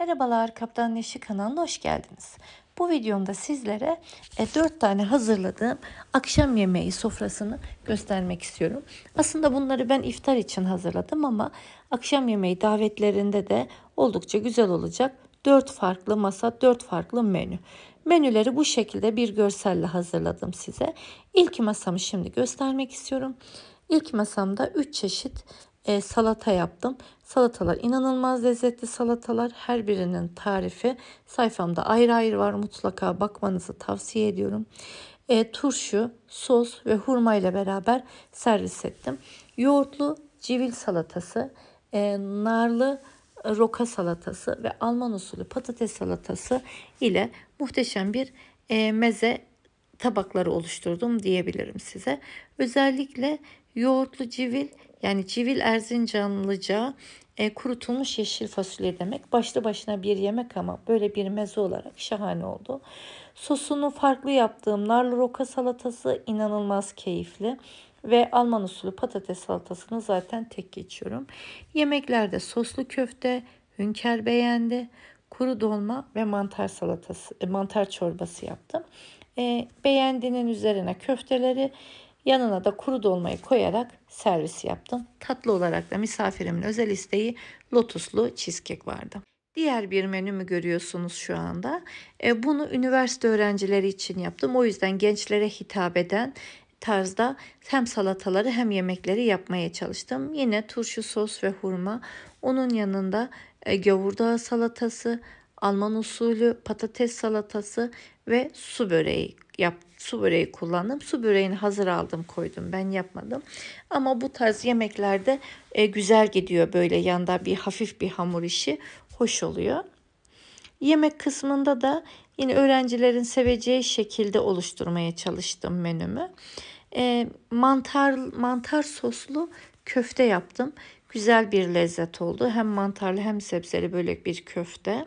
Merhabalar Kaptan Neşi kanalına hoş geldiniz. Bu videomda sizlere e, 4 tane hazırladığım akşam yemeği sofrasını göstermek istiyorum. Aslında bunları ben iftar için hazırladım ama akşam yemeği davetlerinde de oldukça güzel olacak. 4 farklı masa, 4 farklı menü. Menüleri bu şekilde bir görselle hazırladım size. İlk masamı şimdi göstermek istiyorum. İlk masamda 3 çeşit e, salata yaptım. Salatalar inanılmaz lezzetli salatalar. Her birinin tarifi sayfamda ayrı ayrı var. Mutlaka bakmanızı tavsiye ediyorum. E, turşu, sos ve hurma ile beraber servis ettim. Yoğurtlu civil salatası, e, narlı roka salatası ve Alman usulü patates salatası ile muhteşem bir e, meze tabakları oluşturdum diyebilirim size. Özellikle yoğurtlu civil yani civil Erzincanlıca e, kurutulmuş yeşil fasulye demek. Başlı başına bir yemek ama böyle bir meze olarak şahane oldu. Sosunu farklı yaptığım narlı roka salatası inanılmaz keyifli. Ve Alman usulü patates salatasını zaten tek geçiyorum. Yemeklerde soslu köfte, hünkar beğendi, kuru dolma ve mantar salatası, e, mantar çorbası yaptım. E, beğendiğinin üzerine köfteleri Yanına da kuru dolmayı koyarak servis yaptım. Tatlı olarak da misafirimin özel isteği lotuslu cheesecake vardı. Diğer bir menümü görüyorsunuz şu anda. E, bunu üniversite öğrencileri için yaptım. O yüzden gençlere hitap eden tarzda hem salataları hem yemekleri yapmaya çalıştım. Yine turşu sos ve hurma. Onun yanında e, gavurdağı salatası, Alman usulü patates salatası ve su böreği yap, su böreği kullandım. Su böreğini hazır aldım koydum ben yapmadım. Ama bu tarz yemeklerde e, güzel gidiyor böyle yanda bir hafif bir hamur işi hoş oluyor. Yemek kısmında da yine öğrencilerin seveceği şekilde oluşturmaya çalıştım menümü. E, mantar mantar soslu köfte yaptım. Güzel bir lezzet oldu. Hem mantarlı hem sebzeli böyle bir köfte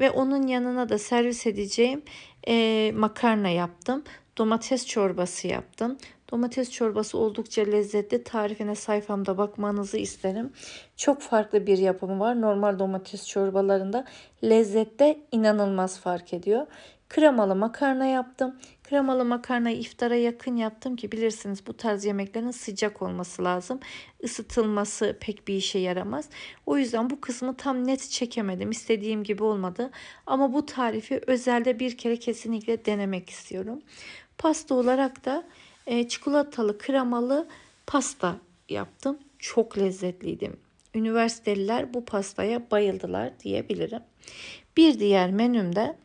ve onun yanına da servis edeceğim e, makarna yaptım. Domates çorbası yaptım. Domates çorbası oldukça lezzetli. Tarifine sayfamda bakmanızı isterim. Çok farklı bir yapımı var. Normal domates çorbalarında lezzette inanılmaz fark ediyor. Kremalı makarna yaptım. Kremalı makarnayı iftara yakın yaptım ki bilirsiniz bu tarz yemeklerin sıcak olması lazım. Isıtılması pek bir işe yaramaz. O yüzden bu kısmı tam net çekemedim. İstediğim gibi olmadı. Ama bu tarifi özelde bir kere kesinlikle denemek istiyorum. Pasta olarak da e, çikolatalı kremalı pasta yaptım. Çok lezzetliydi. Üniversiteliler bu pastaya bayıldılar diyebilirim. Bir diğer menümde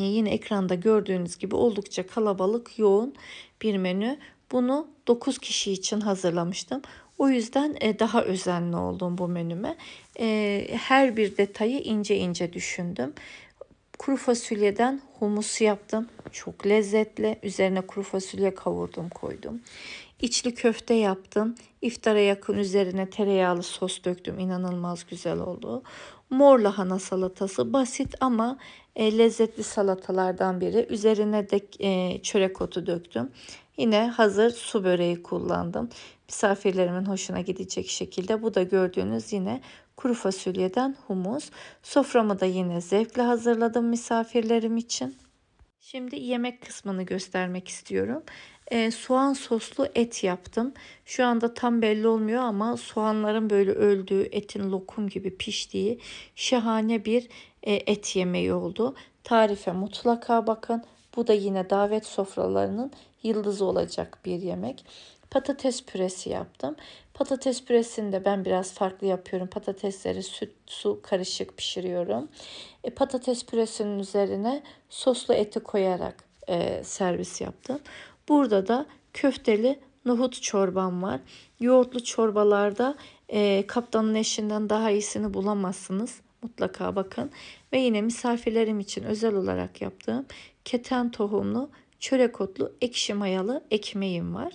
e, yine ekranda gördüğünüz gibi oldukça kalabalık yoğun bir menü. Bunu 9 kişi için hazırlamıştım. O yüzden e, daha özenli oldum bu menüme. E, her bir detayı ince ince düşündüm. Kuru fasulyeden humus yaptım. Çok lezzetli. Üzerine kuru fasulye kavurdum koydum. İçli köfte yaptım. İftara yakın üzerine tereyağlı sos döktüm. İnanılmaz güzel oldu. Mor lahana salatası basit ama e, lezzetli salatalardan biri. Üzerine de e, çörek otu döktüm. Yine hazır su böreği kullandım. Misafirlerimin hoşuna gidecek şekilde. Bu da gördüğünüz yine kuru fasulyeden humus. Soframı da yine zevkle hazırladım misafirlerim için. Şimdi yemek kısmını göstermek istiyorum. E, soğan soslu et yaptım. Şu anda tam belli olmuyor ama soğanların böyle öldüğü, etin lokum gibi piştiği şahane bir e, et yemeği oldu. Tarife mutlaka bakın. Bu da yine davet sofralarının yıldızı olacak bir yemek patates püresi yaptım. Patates püresini de ben biraz farklı yapıyorum. Patatesleri süt, su karışık pişiriyorum. E, patates püresinin üzerine soslu eti koyarak e, servis yaptım. Burada da köfteli nohut çorbam var. Yoğurtlu çorbalarda e, kaptanın eşinden daha iyisini bulamazsınız. Mutlaka bakın. Ve yine misafirlerim için özel olarak yaptığım keten tohumlu çörek otlu ekşi mayalı ekmeğim var.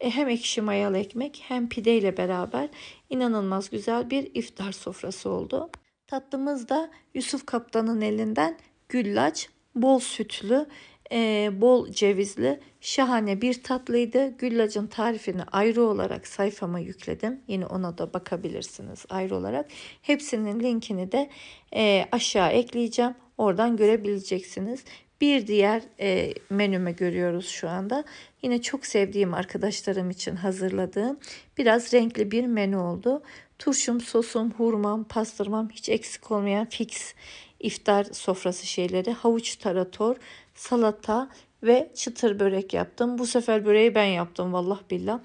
E, hem ekşi mayalı ekmek hem pide ile beraber inanılmaz güzel bir iftar sofrası oldu. Tatlımız da Yusuf Kaptan'ın elinden güllaç, bol sütlü, e, bol cevizli şahane bir tatlıydı. Güllacın tarifini ayrı olarak sayfama yükledim. Yine ona da bakabilirsiniz ayrı olarak. Hepsinin linkini de e, aşağı ekleyeceğim. Oradan görebileceksiniz. Bir diğer e, menüme görüyoruz şu anda. Yine çok sevdiğim arkadaşlarım için hazırladığım biraz renkli bir menü oldu. Turşum, sosum, hurmam, pastırmam hiç eksik olmayan fix iftar sofrası şeyleri, havuç tarator, salata ve çıtır börek yaptım. Bu sefer böreği ben yaptım vallahi billah.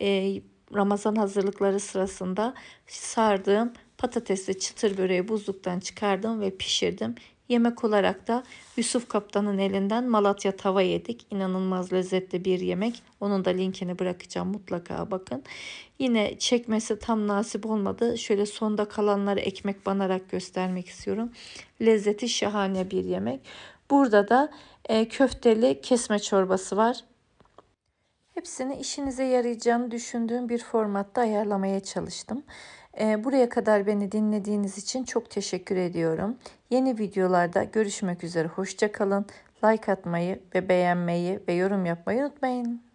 Ee, Ramazan hazırlıkları sırasında sardığım patatesli çıtır böreği buzluktan çıkardım ve pişirdim. Yemek olarak da Yusuf Kaptan'ın elinden Malatya tava yedik. İnanılmaz lezzetli bir yemek. Onun da linkini bırakacağım mutlaka bakın. Yine çekmesi tam nasip olmadı. Şöyle sonda kalanları ekmek banarak göstermek istiyorum. Lezzeti şahane bir yemek. Burada da e, köfteli kesme çorbası var. Hepsini işinize yarayacağını düşündüğüm bir formatta ayarlamaya çalıştım. Ee, buraya kadar beni dinlediğiniz için çok teşekkür ediyorum. Yeni videolarda görüşmek üzere. Hoşçakalın. Like atmayı ve beğenmeyi ve yorum yapmayı unutmayın.